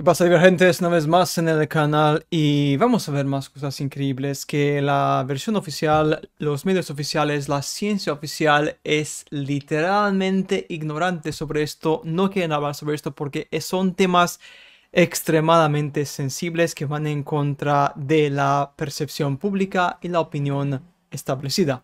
¿Qué pasa divergentes? Una vez más en el canal y vamos a ver más cosas increíbles que la versión oficial, los medios oficiales, la ciencia oficial es literalmente ignorante sobre esto, no quieren hablar sobre esto porque son temas extremadamente sensibles que van en contra de la percepción pública y la opinión establecida.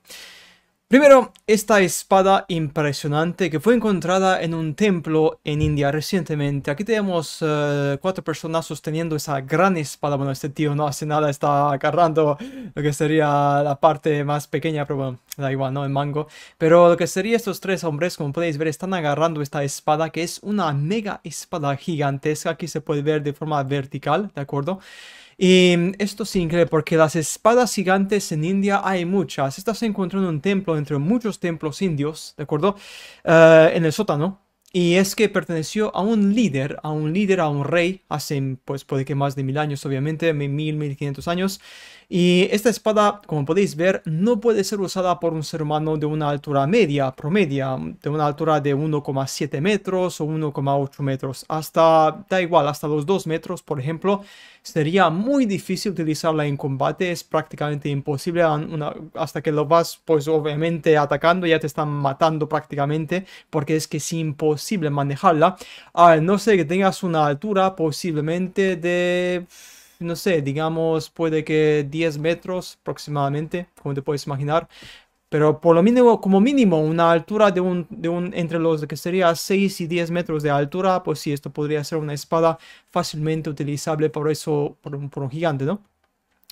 Primero, esta espada impresionante que fue encontrada en un templo en India recientemente. Aquí tenemos eh, cuatro personas sosteniendo esa gran espada. Bueno, este tío no hace nada, está agarrando lo que sería la parte más pequeña, pero bueno, da igual, ¿no? El mango. Pero lo que sería estos tres hombres, como podéis ver, están agarrando esta espada que es una mega espada gigantesca. Aquí se puede ver de forma vertical, ¿de acuerdo? Y mm, esto es increíble porque las espadas gigantes en India hay muchas. Esta se encontró en un templo entre muchos templos indios, ¿de acuerdo? Eh, en el sótano. Y es que perteneció a un líder, a un líder, a un rey, hace pues puede que más de mil años, obviamente, mil, mil quinientos años. Y esta espada, como podéis ver, no puede ser usada por un ser humano de una altura media, promedia, de una altura de 1,7 metros o 1,8 metros, hasta, da igual, hasta los 2 metros, por ejemplo sería muy difícil utilizarla en combate, es prácticamente imposible hasta que lo vas, pues obviamente atacando, ya te están matando prácticamente, porque es que es imposible manejarla, no sé, que tengas una altura posiblemente de no sé, digamos, puede que 10 metros aproximadamente, como te puedes imaginar pero por lo mínimo, como mínimo, una altura de un, de un, entre los que sería 6 y 10 metros de altura, pues sí, esto podría ser una espada fácilmente utilizable por eso, por un, gigante, ¿no?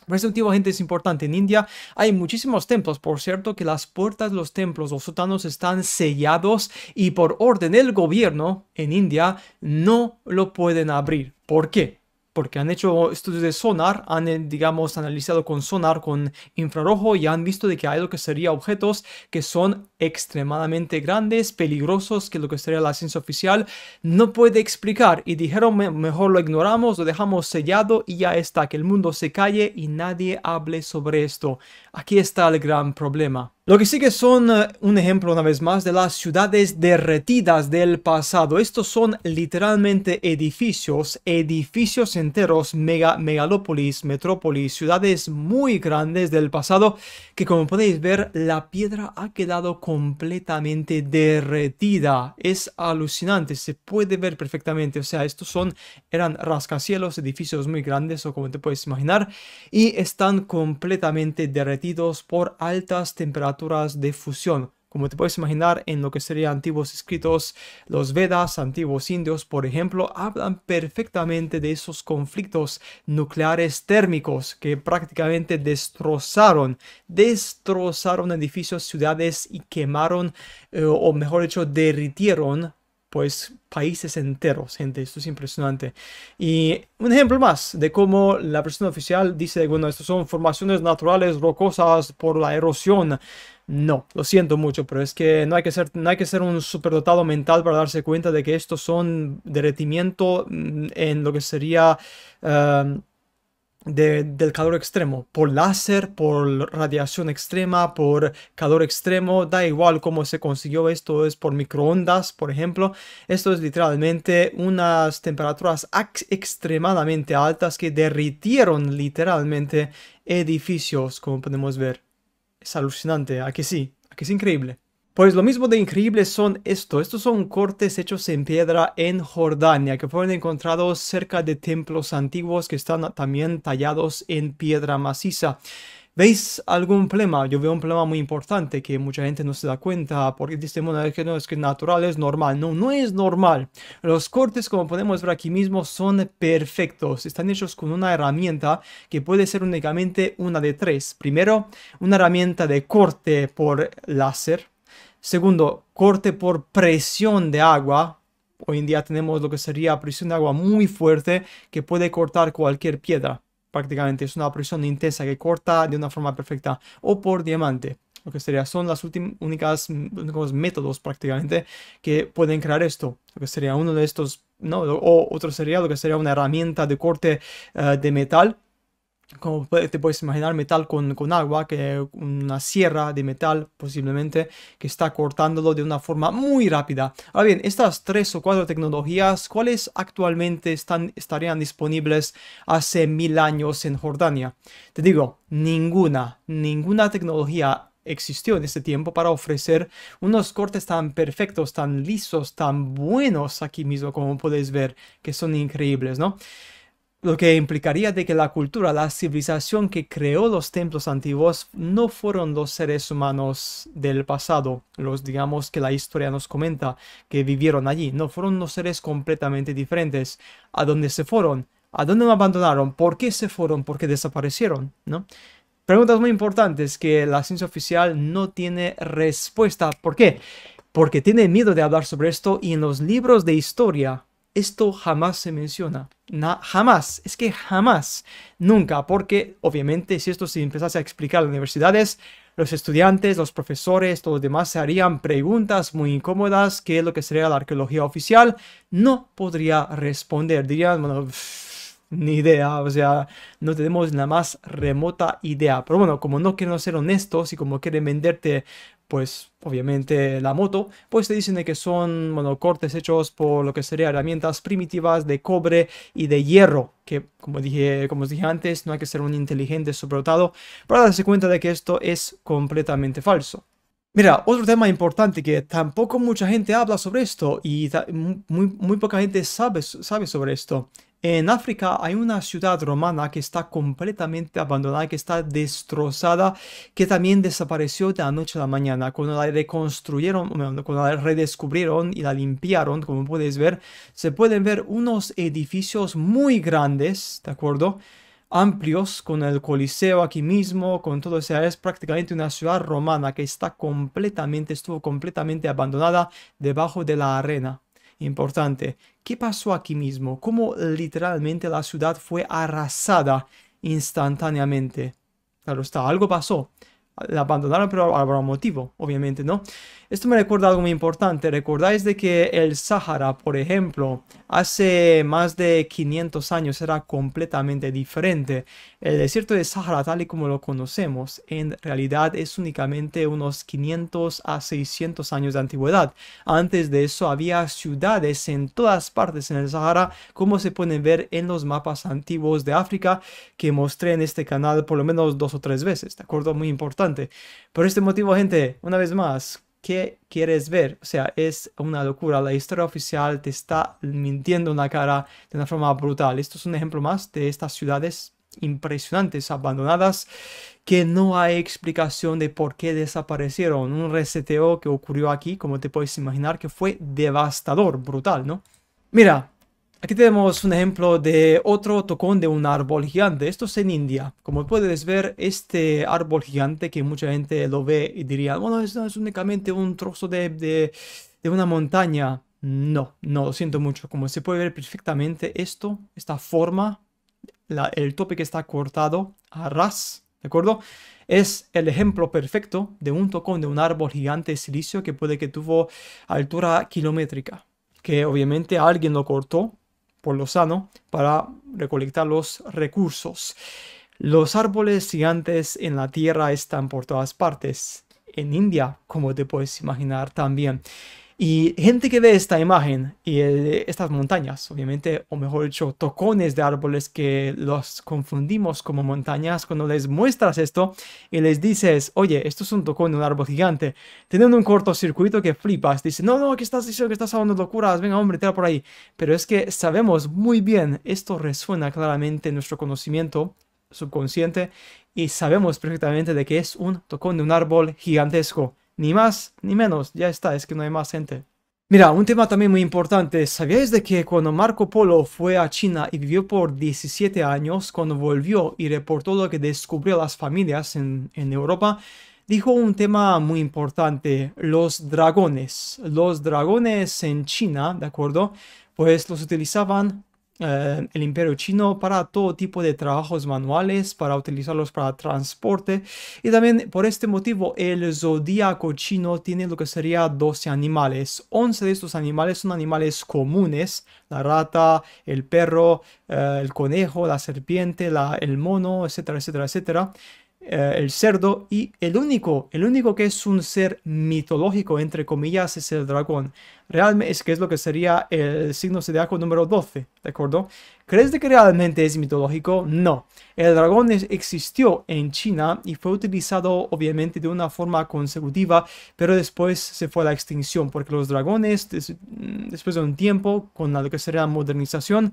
Por ese motivo, gente, es importante. En India hay muchísimos templos, por cierto, que las puertas los templos los sótanos están sellados y por orden del gobierno en India no lo pueden abrir. ¿Por qué? porque han hecho estudios de sonar, han, eh, digamos, analizado con sonar, con infrarrojo y han visto de que hay lo que sería objetos que son extremadamente grandes, peligrosos, que lo que sería la ciencia oficial no puede explicar y dijeron mejor lo ignoramos, lo dejamos sellado y ya está, que el mundo se calle y nadie hable sobre esto. Aquí está el gran problema. Lo que sigue son eh, un ejemplo una vez más de las ciudades derretidas del pasado. Estos son literalmente edificios, edificios enteros, mega, megalópolis, metrópolis, ciudades muy grandes del pasado que como podéis ver la piedra ha quedado completamente derretida. Es alucinante, se puede ver perfectamente. O sea, estos son, eran rascacielos, edificios muy grandes o como te puedes imaginar y están completamente derretidos por altas temperaturas de fusión. Como te puedes imaginar, en lo que serían antiguos escritos, los Vedas, antiguos indios, por ejemplo, hablan perfectamente de esos conflictos nucleares térmicos que prácticamente destrozaron, destrozaron edificios, ciudades y quemaron, eh, o mejor dicho, derritieron pues países enteros, gente, esto es impresionante. Y un ejemplo más de cómo la persona oficial dice, bueno, esto son formaciones naturales rocosas por la erosión. No, lo siento mucho, pero es que no hay que ser, no hay que ser un superdotado mental para darse cuenta de que estos son derretimiento mm, en lo que sería... Eh, del calor extremo, por láser, por radiación extrema, por calor extremo, da igual cómo se consiguió esto, es por microondas, por ejemplo. Esto es literalmente unas temperaturas extremadamente altas que derritieron literalmente edificios, como podemos ver. Es alucinante, ¿a sí? ¿A que es increíble? Pues lo mismo de increíble son esto. Estos son cortes hechos en piedra en Jordania que fueron encontrados cerca de templos antiguos que están también tallados en piedra maciza. ¿Veis algún problema? Yo veo un problema muy importante que mucha gente no se da cuenta porque dicen, bueno, que no es que natural, es normal. No, no es normal. Los cortes, como podemos ver aquí mismo, son perfectos. Están hechos con una herramienta que puede ser únicamente una de tres. Primero, una herramienta de corte por láser Segundo, corte por presión de agua. Hoy en día tenemos lo que sería presión de agua muy fuerte que puede cortar cualquier piedra. Prácticamente es una presión intensa que corta de una forma perfecta. O por diamante. Lo que sería son las únicas únicos métodos prácticamente que pueden crear esto. Lo que sería uno de estos, ¿no? O otro sería lo que sería una herramienta de corte eh, de metal como te puedes imaginar, metal con, agua, que una sierra de metal posiblemente, que está cortándolo de una forma muy rápida. Ahora bien, estas tres o cuatro tecnologías, ¿cuáles actualmente están, estarían disponibles hace mil años en Jordania? Te digo, ninguna, ninguna tecnología existió en ese tiempo para ofrecer unos cortes tan perfectos, tan lisos, tan buenos aquí mismo, como puedes ver, que son increíbles, ¿no? lo que implicaría de que la cultura, la civilización que creó los templos antiguos no fueron los seres humanos del pasado, los digamos que la historia nos comenta que vivieron allí, no fueron los seres completamente diferentes. ¿A dónde se fueron? ¿A dónde lo abandonaron? ¿Por qué se fueron? ¿Por qué desaparecieron? ¿No? Preguntas muy importantes que la ciencia oficial no tiene respuesta. ¿Por qué? Porque tiene miedo de hablar sobre esto y en los libros de historia esto jamás se menciona. jamás. Es que jamás. Nunca. Porque obviamente si esto se empezase a explicar en las universidades, los estudiantes, los profesores, todos los demás se harían preguntas muy incómodas que lo que sería la arqueología oficial no podría responder. Dirían, bueno, ni idea, o sea, no tenemos la más remota idea. Pero bueno, como no quieren ser honestos y como quieren venderte pues obviamente la moto, pues te dicen de que son bueno, cortes hechos por lo que serían herramientas primitivas de cobre y de hierro, que como dije, como os dije antes, no hay que ser un inteligente todo para darse cuenta de que esto es completamente falso. Mira, otro tema importante que tampoco mucha gente habla sobre esto y muy, muy poca gente sabe, sabe sobre esto en África hay una ciudad romana que está completamente abandonada, que está destrozada, que también desapareció de la noche a la mañana. Cuando la reconstruyeron, cuando la redescubrieron y la limpiaron, como puedes ver, se pueden ver unos edificios muy grandes, ¿de acuerdo? amplios, con el Coliseo aquí mismo, con todo, eso, es prácticamente una ciudad romana que está completamente, estuvo completamente abandonada debajo de la arena importante. ¿Qué pasó aquí mismo? ¿Cómo literalmente la ciudad fue arrasada instantáneamente? Claro está, algo pasó. La abandonaron, pero habrá un motivo, obviamente, ¿no? Esto me recuerda algo muy importante. ¿Recordáis de que el Sahara, por ejemplo, hace más de 500 años era completamente diferente? El desierto de Sahara, tal y como lo conocemos, en realidad es únicamente unos 500 a 600 años de antigüedad. Antes de eso había ciudades en todas partes en el Sahara, como se pueden ver en los mapas antiguos de África que mostré en este canal por lo menos dos o tres veces, ¿de acuerdo? Muy importante. Por este motivo, gente, una vez más, ¿qué quieres ver? O sea, es una locura. La historia oficial te está mintiendo una la cara de una forma brutal. Esto es un ejemplo más de estas ciudades impresionantes, abandonadas, que no hay explicación de por qué desaparecieron. Un reseteo que ocurrió aquí, como te puedes imaginar, que fue devastador, brutal, ¿no? Mira, Aquí tenemos un ejemplo de otro tocón de un árbol gigante. Esto es en India. Como puedes ver, este árbol gigante que mucha gente lo ve y diría, bueno, esto es únicamente un trozo de, de, una montaña. No, no, lo siento mucho. Como se puede ver perfectamente, esto, esta forma, la, el tope que está cortado a ras, ¿de acuerdo? Es el ejemplo perfecto de un tocón de un árbol gigante de silicio que puede que tuvo altura kilométrica. Que obviamente alguien lo cortó por lo sano para recolectar los recursos. Los árboles gigantes en la tierra están por todas partes, en India, como te puedes imaginar también. Y gente que ve esta imagen y eh, estas montañas, obviamente, o mejor dicho, tocones de árboles que los confundimos como montañas, cuando les muestras esto y les dices, oye, esto es un tocón de un árbol gigante, teniendo un cortocircuito que flipas, dice no, no, que estás diciendo que estás hablando locuras, venga, hombre, tira por ahí. Pero es que sabemos muy bien, esto resuena claramente en nuestro conocimiento subconsciente y sabemos perfectamente de que es un tocón de un árbol gigantesco ni más ni menos, ya está, es que no hay más gente. Mira, un tema también muy importante. ¿Sabíais de que cuando Marco Polo fue a China y vivió por 17 años, cuando volvió y reportó lo que descubrió las familias en, en Europa, dijo un tema muy importante, los dragones. Los dragones en China, ¿de acuerdo? Pues los utilizaban eh, el imperio chino para todo tipo de trabajos manuales, para utilizarlos para transporte. Y también por este motivo el zodíaco chino tiene lo que sería 12 animales. 11 de estos animales son animales comunes. La rata, el perro, eh, el conejo, la serpiente, el mono, etcétera, etcétera, etcétera. Eh, el cerdo y el único, el único que es un ser mitológico, entre comillas, es el dragón. Realmente es que es lo que sería el signo zodiaco número 12, ¿de acuerdo? ¿Crees de que realmente es mitológico? No. El dragón existió en China y fue utilizado obviamente de una forma consecutiva, pero después se fue a la extinción, porque los dragones, después de un tiempo, con lo que sería la modernización,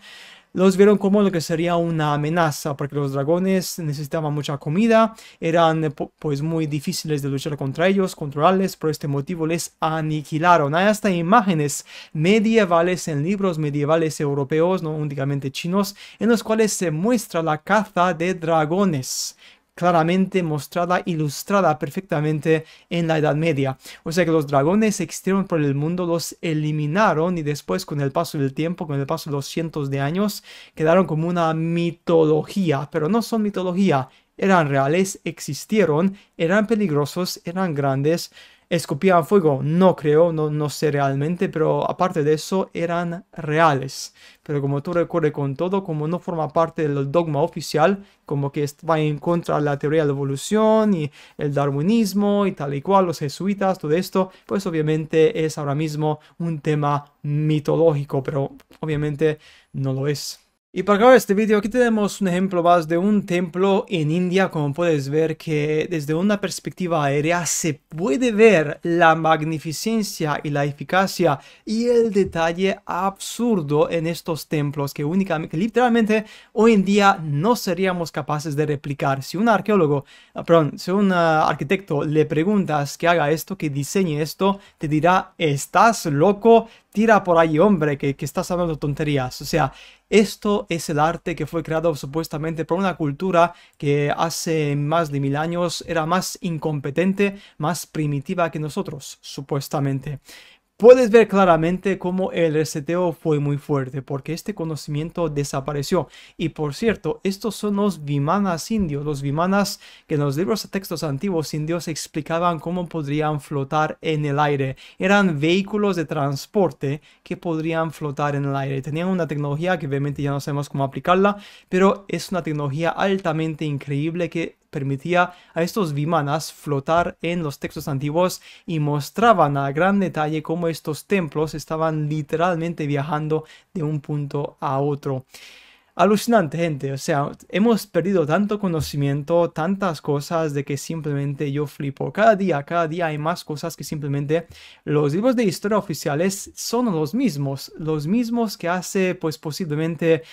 los vieron como lo que sería una amenaza, porque los dragones necesitaban mucha comida, eran pues muy difíciles de luchar contra ellos, controlarles, por este motivo les aniquilaron. Hay hasta imágenes medievales en libros medievales europeos, no únicamente chinos, en los cuales se muestra la caza de dragones claramente mostrada, ilustrada perfectamente en la Edad Media. O sea que los dragones existieron por el mundo, los eliminaron y después con el paso del tiempo, con el paso de los cientos de años, quedaron como una mitología, pero no son mitología, eran reales, existieron, eran peligrosos, eran grandes, ¿Escopían fuego, no creo, no, no sé realmente, pero aparte de eso eran reales. Pero como tú recuerdes con todo, como no forma parte del dogma oficial, como que va en contra de la teoría de la evolución y el darwinismo y tal y cual, los jesuitas, todo esto, pues obviamente es ahora mismo un tema mitológico, pero obviamente no lo es. Y para acabar este vídeo aquí tenemos un ejemplo más de un templo en India como puedes ver que desde una perspectiva aérea se puede ver la magnificencia y la eficacia y el detalle absurdo en estos templos que únicamente, literalmente hoy en día no seríamos capaces de replicar. Si un arqueólogo, ah, perdón, si un ah, arquitecto le preguntas que haga esto, que diseñe esto, te dirá estás loco, tira por ahí, hombre, que, que estás hablando tonterías. O sea, esto es el arte que fue creado supuestamente por una cultura que hace más de mil años era más incompetente, más primitiva que nosotros, supuestamente. Puedes ver claramente cómo el reseteo fue muy fuerte porque este conocimiento desapareció. Y por cierto, estos son los vimanas indios, los vimanas que en los libros de textos antiguos indios explicaban cómo podrían flotar en el aire. Eran vehículos de transporte que podrían flotar en el aire. Tenían una tecnología que obviamente ya no sabemos cómo aplicarla, pero es una tecnología altamente increíble que permitía a estos vimanas flotar en los textos antiguos y mostraban a gran detalle cómo estos templos estaban literalmente viajando de un punto a otro alucinante, gente. O sea, hemos perdido tanto conocimiento, tantas cosas de que simplemente yo flipo. Cada día, cada día hay más cosas que simplemente los libros de historia oficiales son los mismos, los mismos que hace pues posiblemente...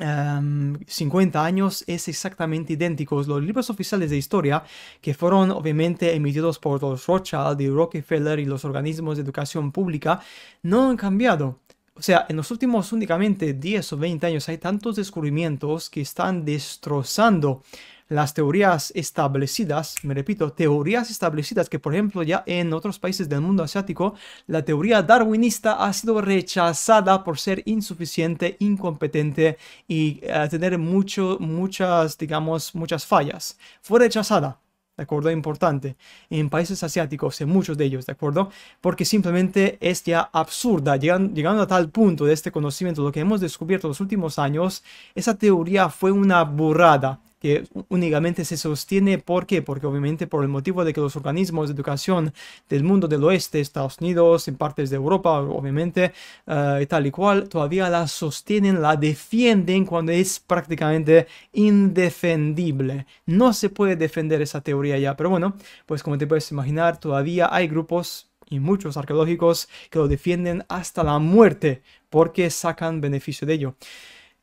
50 em, años es exactamente idénticos. Los libros oficiales de historia, que fueron obviamente emitidos por los Rothschild y Rockefeller y los organismos de educación pública, no han cambiado. O sea, en los últimos únicamente 10 o 20 años hay tantos descubrimientos que están destrozando las teorías establecidas, me repito, teorías establecidas que por ejemplo ya en otros países del mundo asiático, la teoría darwinista ha sido rechazada por ser insuficiente, incompetente y eh, tener mucho, muchas, digamos, muchas fallas. Fue rechazada. ¿De acuerdo? Importante. En países asiáticos, en muchos de ellos, ¿de acuerdo? Porque simplemente es ya absurda. Llegando, llegando a tal punto de este conocimiento, lo que hemos descubierto en los últimos años, esa teoría fue una burrada que únicamente se sostiene ¿por qué? porque obviamente por el motivo de que los organismos de educación del mundo del oeste, Estados Unidos, en partes de Europa, obviamente, eh, tal y cual, todavía la sostienen, la defienden cuando es prácticamente indefendible. No se puede defender esa teoría ya, pero bueno, pues como te puedes imaginar, todavía hay grupos y muchos arqueológicos que lo defienden hasta la muerte porque sacan beneficio de ello.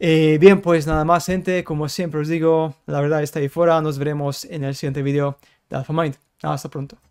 Eh, bien, pues nada más gente, como siempre os digo, la verdad está ahí fuera, nos veremos en el siguiente vídeo de AlphaMind. Hasta pronto.